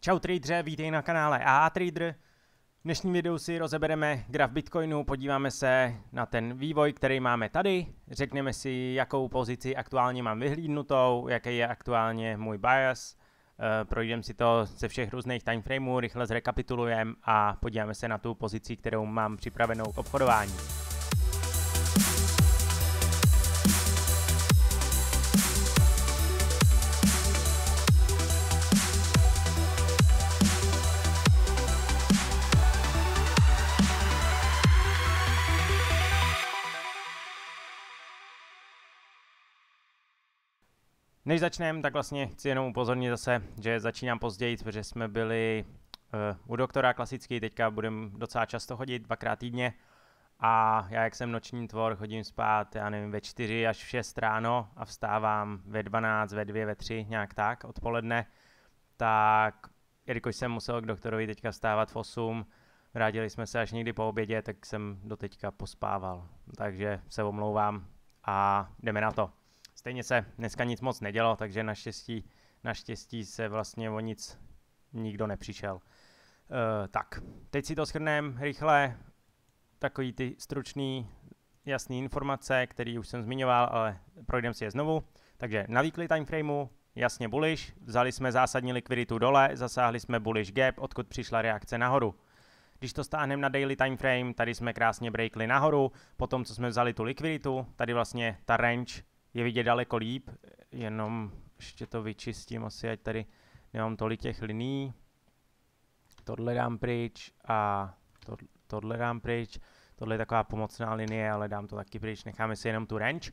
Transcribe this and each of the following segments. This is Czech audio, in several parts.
Čau tradere, vítej na kanále AA Trader. V dnešním videu si rozebereme graf Bitcoinu, podíváme se na ten vývoj, který máme tady, řekneme si, jakou pozici aktuálně mám vyhlídnutou, jaký je aktuálně můj bias, eh, projdeme si to ze všech různých timeframeů, rychle zrekapitulujeme a podíváme se na tu pozici, kterou mám připravenou k obchodování. Než začneme, tak vlastně chci jenom upozornit zase, že začínám později, protože jsme byli uh, u doktora klasický, teďka budem docela často chodit, dvakrát týdně. A já, jak jsem noční tvor, chodím spát, já nevím, ve čtyři až v šest ráno a vstávám ve 12, ve dvě, ve tři, nějak tak, odpoledne. Tak, jelikož jsem musel k doktorovi teďka vstávat v 8, vrátili jsme se až někdy po obědě, tak jsem do teďka pospával. Takže se omlouvám a jdeme na to. Stejně se dneska nic moc nedělo, takže naštěstí, naštěstí se vlastně o nic nikdo nepřišel. E, tak, teď si to shrneme rychle, takový ty stručný, jasný informace, které už jsem zmiňoval, ale projdeme si je znovu. Takže na weekly timeframeu jasně bullish, vzali jsme zásadní likviditu dole, zasáhli jsme bullish gap, odkud přišla reakce nahoru. Když to stáhneme na daily time frame, tady jsme krásně breakli nahoru, potom co jsme vzali tu likviditu, tady vlastně ta range je vidět daleko líp, jenom ještě to vyčistím asi, ať tady nemám tolik těch liní. Tohle dám pryč a to, tohle dám pryč. Tohle je taková pomocná linie, ale dám to taky pryč, necháme si jenom tu range.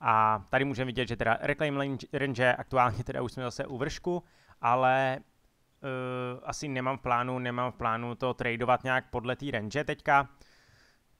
A tady můžeme vidět, že teda Reclaim Range aktuálně teda už jsme zase u vršku, ale uh, asi nemám v plánu, nemám v plánu to tradeovat nějak podle té range teďka.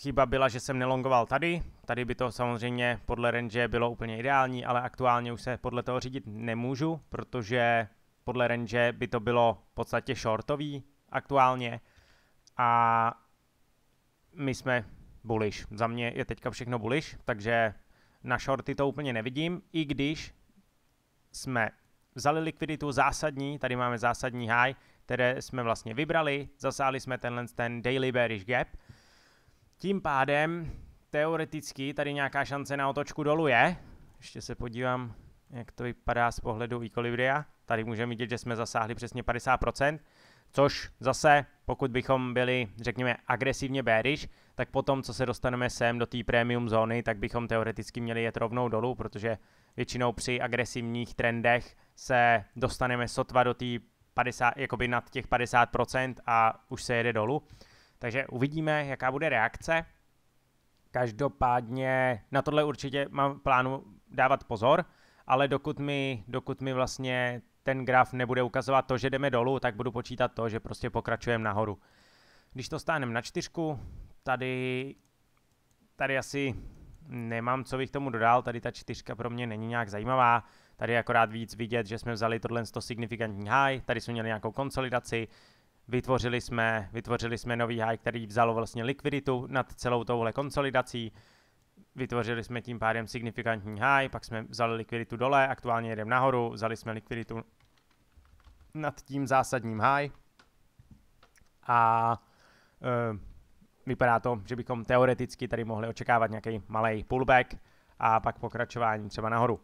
Chyba byla, že jsem nelongoval tady. Tady by to samozřejmě podle range bylo úplně ideální, ale aktuálně už se podle toho řídit nemůžu, protože podle range by to bylo v podstatě shortový aktuálně. A my jsme bullish. Za mě je teďka všechno bullish, takže na shorty to úplně nevidím, i když jsme vzali likviditu zásadní, tady máme zásadní high, které jsme vlastně vybrali, zasáhli jsme tenhle ten daily bearish gap, tím pádem teoreticky tady nějaká šance na otočku dolů je. Ještě se podívám, jak to vypadá z pohledu Equilibria. Tady můžeme vidět, že jsme zasáhli přesně 50%, což zase, pokud bychom byli, řekněme, agresivně bearish, tak potom, co se dostaneme sem do té premium zóny, tak bychom teoreticky měli jet rovnou dolů, protože většinou při agresivních trendech se dostaneme sotva do té 50, jakoby nad těch 50% a už se jede dolů. Takže uvidíme, jaká bude reakce. Každopádně na tohle určitě mám plánu dávat pozor, ale dokud mi, dokud mi vlastně ten graf nebude ukazovat to, že jdeme dolů, tak budu počítat to, že prostě pokračujeme nahoru. Když to stáhneme na čtyřku, tady, tady asi nemám, co bych tomu dodal, tady ta čtyřka pro mě není nějak zajímavá, tady je akorát víc vidět, že jsme vzali tohle 100 signifikantní high, tady jsme měli nějakou konsolidaci, Vytvořili jsme, vytvořili jsme nový high, který vzal vlastně likviditu nad celou touhle konsolidací. Vytvořili jsme tím pádem signifikantní high, pak jsme vzali likviditu dole, aktuálně jdem nahoru, vzali jsme likviditu nad tím zásadním high a e, vypadá to, že bychom teoreticky tady mohli očekávat nějaký malý pullback a pak pokračování třeba nahoru.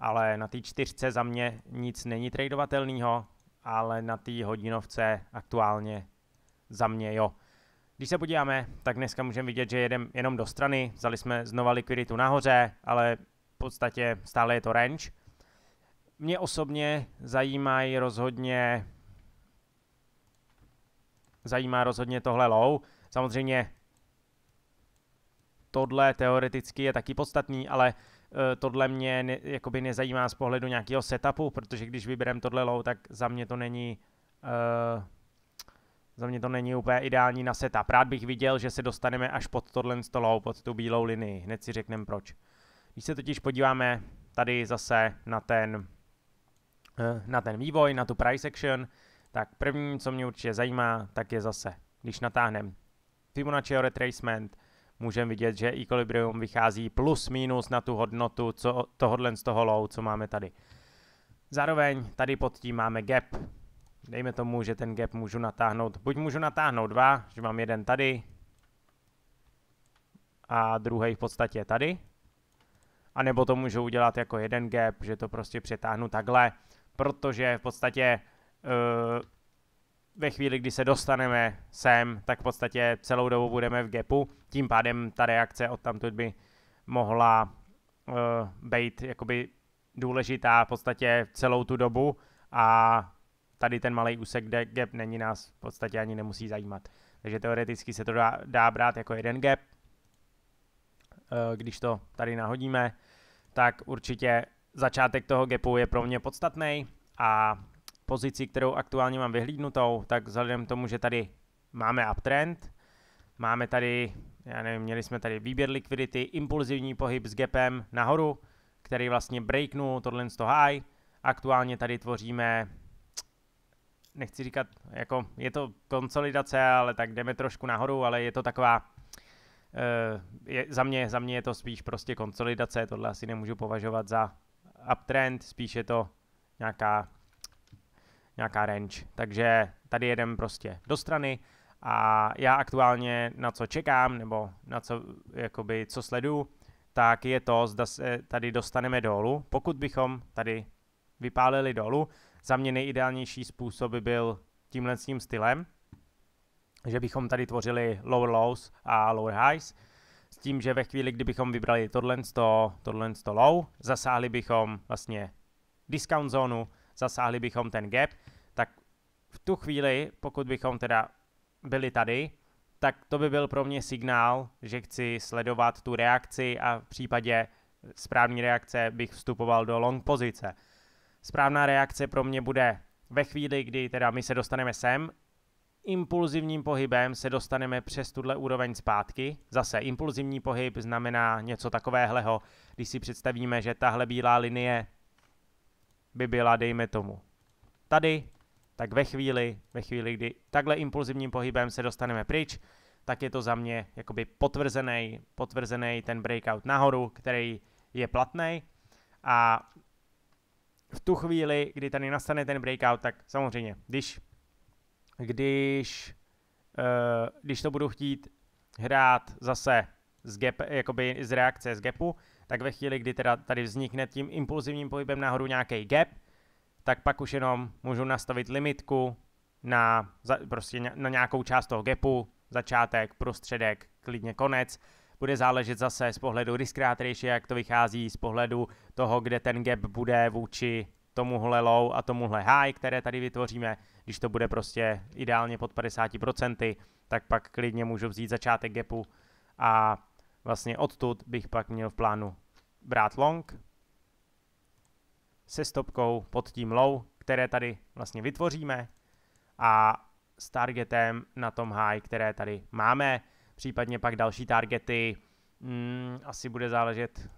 Ale na té čtyřce za mě nic není tradovatelného, ale na té hodinovce aktuálně za mě jo. Když se podíváme, tak dneska můžeme vidět, že jedem jenom do strany, vzali jsme znova likviditu nahoře, ale v podstatě stále je to range. Mě osobně zajímají rozhodně zajímá rozhodně tohle low. Samozřejmě tohle teoreticky je taky podstatný, ale Eh, tohle mě ne, jakoby nezajímá z pohledu nějakého setupu, protože když vyberem tohle low, tak za mě to není uh, za mě to není úplně ideální na setup. Rád bych viděl, že se dostaneme až pod tohle low, pod tu bílou linii. Hned si řekneme proč. Když se totiž podíváme tady zase na ten, uh, na ten vývoj, na tu price action, tak první, co mě určitě zajímá, tak je zase, když natáhneme Fibonacci retracement, můžeme vidět, že Equilibrium vychází plus minus na tu hodnotu co, tohodle z toho low, co máme tady. Zároveň tady pod tím máme gap. Dejme tomu, že ten gap můžu natáhnout. Buď můžu natáhnout dva, že mám jeden tady a druhý v podstatě tady. A nebo to můžu udělat jako jeden gap, že to prostě přetáhnu takhle, protože v podstatě uh, ve chvíli, kdy se dostaneme sem, tak v podstatě celou dobu budeme v gapu. Tím pádem ta reakce od tamtud by mohla uh, být jakoby důležitá v podstatě celou tu dobu a tady ten malý úsek, kde gap není, nás v podstatě ani nemusí zajímat. Takže teoreticky se to dá, dá brát jako jeden gap. Uh, eh, když to tady nahodíme, tak určitě začátek toho gapu je pro mě podstatný a pozici, kterou aktuálně mám vyhlídnutou, tak vzhledem k tomu, že tady máme uptrend, máme tady, já nevím, měli jsme tady výběr likvidity, impulzivní pohyb s gapem nahoru, který vlastně breaknul tohle z toho high. Aktuálně tady tvoříme, nechci říkat, jako je to konsolidace, ale tak jdeme trošku nahoru, ale je to taková, eh, je, za, mě, za mě je to spíš prostě konsolidace, tohle asi nemůžu považovat za uptrend, spíš je to nějaká nějaká range. Takže tady jedem prostě do strany a já aktuálně na co čekám, nebo na co, jakoby, co sleduju, tak je to, zda se tady dostaneme dolů. Pokud bychom tady vypálili dolů, za mě nejideálnější způsob by byl tímhle tím stylem, že bychom tady tvořili lower lows a lower highs, s tím, že ve chvíli, kdybychom vybrali tohle, tohle low, zasáhli bychom vlastně discount zónu, zasáhli bychom ten gap v tu chvíli, pokud bychom teda byli tady, tak to by byl pro mě signál, že chci sledovat tu reakci a v případě správné reakce bych vstupoval do long pozice. Správná reakce pro mě bude ve chvíli, kdy teda my se dostaneme sem, impulzivním pohybem se dostaneme přes tuhle úroveň zpátky. Zase impulzivní pohyb znamená něco takového, když si představíme, že tahle bílá linie by byla, dejme tomu, tady tak ve chvíli, ve chvíli, kdy takhle impulzivním pohybem se dostaneme pryč, tak je to za mě jakoby potvrzený, potvrzený ten breakout nahoru, který je platný. A v tu chvíli, kdy tady nastane ten breakout, tak samozřejmě, když, když, uh, když to budu chtít hrát zase z, gap, jakoby z reakce z gapu, tak ve chvíli, kdy teda tady vznikne tím impulzivním pohybem nahoru nějaký gap, tak pak už jenom můžu nastavit limitku na, za, prostě na nějakou část toho gapu, začátek, prostředek, klidně konec. Bude záležet zase z pohledu risk ratio, jak to vychází z pohledu toho, kde ten gap bude vůči tomuhle low a tomuhle high, které tady vytvoříme. Když to bude prostě ideálně pod 50%, tak pak klidně můžu vzít začátek gapu a vlastně odtud bych pak měl v plánu brát long, se stopkou pod tím low, které tady vlastně vytvoříme a s targetem na tom high, které tady máme, případně pak další targety, hmm, asi bude záležet,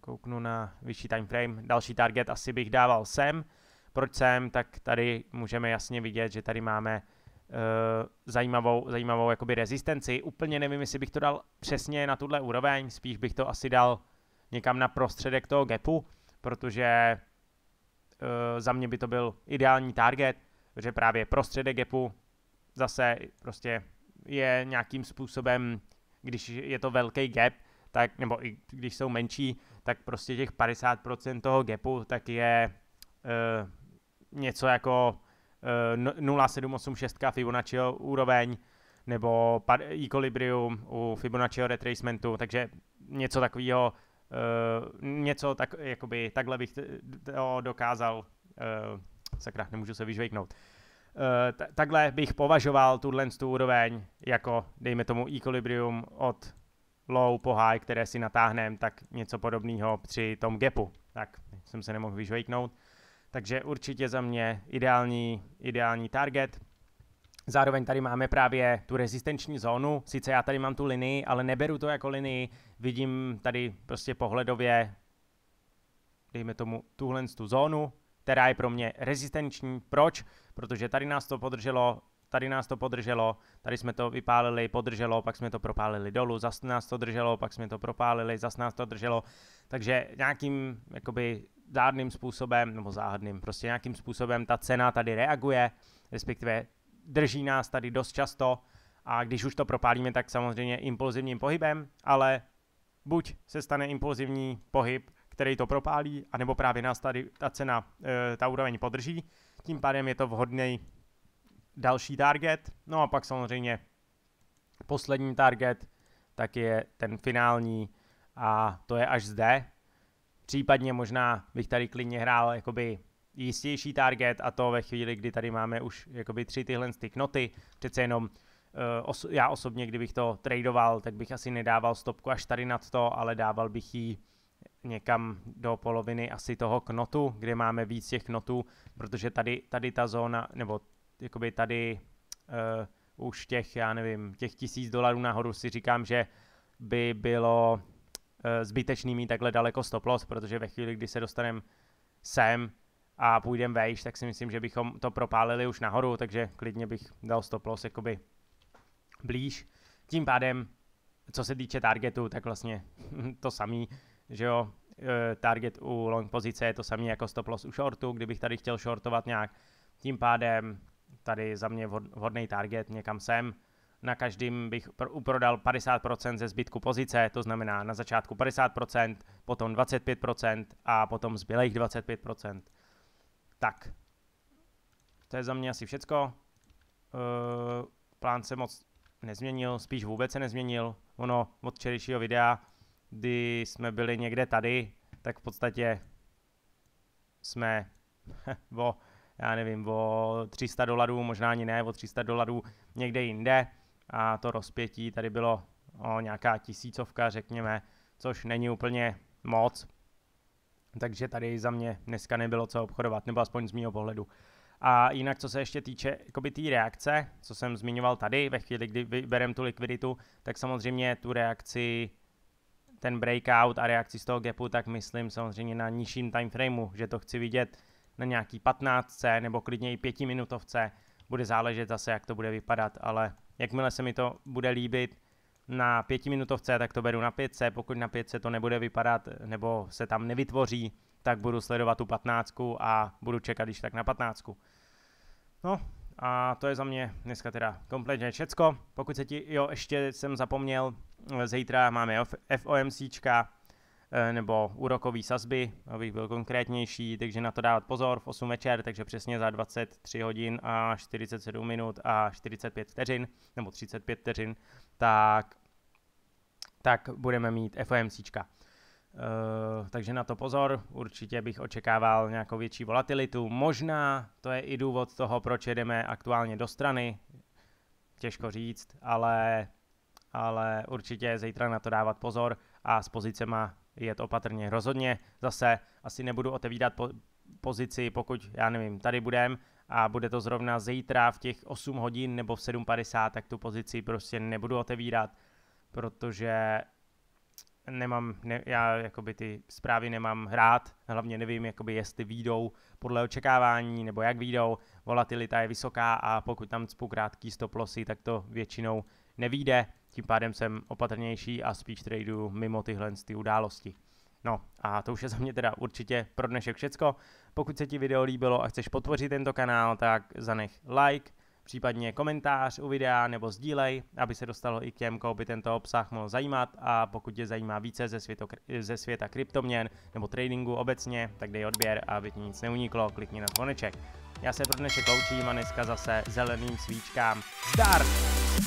kouknu na vyšší time frame, další target asi bych dával sem, proč sem, tak tady můžeme jasně vidět, že tady máme uh, zajímavou, zajímavou jakoby rezistenci. Úplně nevím, jestli bych to dal přesně na tuhle úroveň, spíš bych to asi dal někam na prostředek toho gapu, protože Eh, za mě by to byl ideální target, protože právě prostředek gapu zase prostě je nějakým způsobem, když je to velký gap, tak, nebo i když jsou menší, tak prostě těch 50% toho gapu tak je e, něco jako e, eh, 0,786 Fibonacciho úroveň, nebo equilibrium u Fibonacciho retracementu, takže něco takového Eh, něco tak, jakoby, takhle bych to dokázal, eh, sakra, nemůžu se vyžvejknout. Eh, t- takhle bych považoval tuhle tu úroveň jako, dejme tomu, equilibrium od low po high, které si natáhneme, tak něco podobného při tom gapu. Tak jsem se nemohl vyžvejknout. Takže určitě za mě ideální, ideální target. Zároveň tady máme právě tu rezistenční zónu, sice já tady mám tu linii, ale neberu to jako linii, vidím tady prostě pohledově, dejme tomu, tuhle tu zónu, která je pro mě rezistenční. Proč? Protože tady nás to podrželo, tady nás to podrželo, tady jsme to vypálili, podrželo, pak jsme to propálili dolů, zase nás to drželo, pak jsme to propálili, zase nás to drželo. Takže nějakým jakoby záhadným způsobem, nebo záhadným, prostě nějakým způsobem ta cena tady reaguje, respektive drží nás tady dost často a když už to propálíme, tak samozřejmě impulzivním pohybem, ale buď se stane impulzivní pohyb, který to propálí, anebo právě nás tady ta cena, e, ta úroveň podrží, tím pádem je to vhodný další target, no a pak samozřejmě poslední target, tak je ten finální a to je až zde. Případně možná bych tady klidně hrál jakoby jistější target a to ve chvíli, kdy tady máme už jakoby tři tyhle ty knoty, přece jenom eh, já osobně, kdybych to tradoval, tak bych asi nedával stopku až tady nad to, ale dával bych ji někam do poloviny asi toho knotu, kde máme víc těch knotů, protože tady, tady ta zóna, nebo jakoby tady uh, už těch, já nevím, těch tisíc dolarů nahoru si říkám, že by bylo uh, zbytečný mít takhle daleko stop loss, protože ve chvíli, kdy se dostaneme sem, a půjdeme vejš, tak si myslím, že bychom to propálili už nahoru, takže klidně bych dal stop loss jakoby blíž. Tím pádem, co se týče targetu, tak vlastně to samý, že jo, e, target u long pozice je to samý jako stop loss u shortu, kdybych tady chtěl shortovat nějak, tím pádem tady za mě vhodný target někam sem. Na každém bych uprodal 50% ze zbytku pozice, to znamená na začátku 50%, potom 25% a potom zbylejch 25%. Tak. To je za mě asi všecko. Uh, plán se moc nezměnil, spíš vůbec se nezměnil. Ono od včerejšího videa, kdy jsme byli někde tady, tak v podstatě jsme o, já nevím, o 300 dolarů, možná ani ne, o 300 dolarů někde jinde. A to rozpětí tady bylo o nějaká tisícovka, řekněme, což není úplně moc, takže tady za mě dneska nebylo co obchodovat, nebo aspoň z mého pohledu. A jinak, co se ještě týče té tý reakce, co jsem zmiňoval tady, ve chvíli, kdy vyberem tu likviditu, tak samozřejmě tu reakci, ten breakout a reakci z toho gapu, tak myslím samozřejmě na nižším timeframeu, že to chci vidět na nějaký 15 nebo klidně i minutovce, Bude záležet zase, jak to bude vypadat, ale jakmile se mi to bude líbit, na pětiminutovce, tak to beru na pětce, pokud na pětce to nebude vypadat nebo se tam nevytvoří, tak budu sledovat tu patnáctku a budu čekat, když tak na patnáctku. No a to je za mě dneska teda kompletně všecko. Pokud se ti, jo, ještě jsem zapomněl, zítra máme FOMCčka, Eh, nebo úrokové sazby, abych byl konkrétnější, takže na to dávat pozor v 8 večer, takže přesně za 23 hodin a 47 minut a 45 vteřin, nebo 35 vteřin, tak, tak budeme mít FOMCčka. Uh, eh, takže na to pozor, určitě bych očekával nějakou větší volatilitu. Možná to je i důvod toho, proč jedeme aktuálně do strany, těžko říct, ale, ale určitě zítra na to dávat pozor a s pozicema jet opatrně. Rozhodně zase asi nebudu otevídat po, pozici, pokud, já nevím, tady budem a bude to zrovna zítra v těch 8 hodin nebo v 7.50, tak tu pozici prostě nebudu otevírat, protože nemám, ne, já jakoby ty zprávy nemám hrát, hlavně nevím, jakoby jestli výjdou podle očekávání nebo jak výjdou, volatilita je vysoká a pokud tam cpu krátký stop lossy, tak to většinou nevíde, tím pádem jsem opatrnější a spíš tradu mimo tyhle ty události. No a to už je za mě teda určitě pro dnešek všecko. Pokud se ti video líbilo a chceš podpořit tento kanál, tak zanech like, Případně komentář u videa nebo sdílej, aby se dostalo i k těm, koho by tento obsah mohl zajímat a pokud tě zajímá více ze, světo, ze světa kryptoměn nebo tradingu obecně, tak dej odběr, aby ti nic neuniklo, klikni na zvoneček. Já se pro dnešek loučím a dneska zase zeleným svíčkám. start.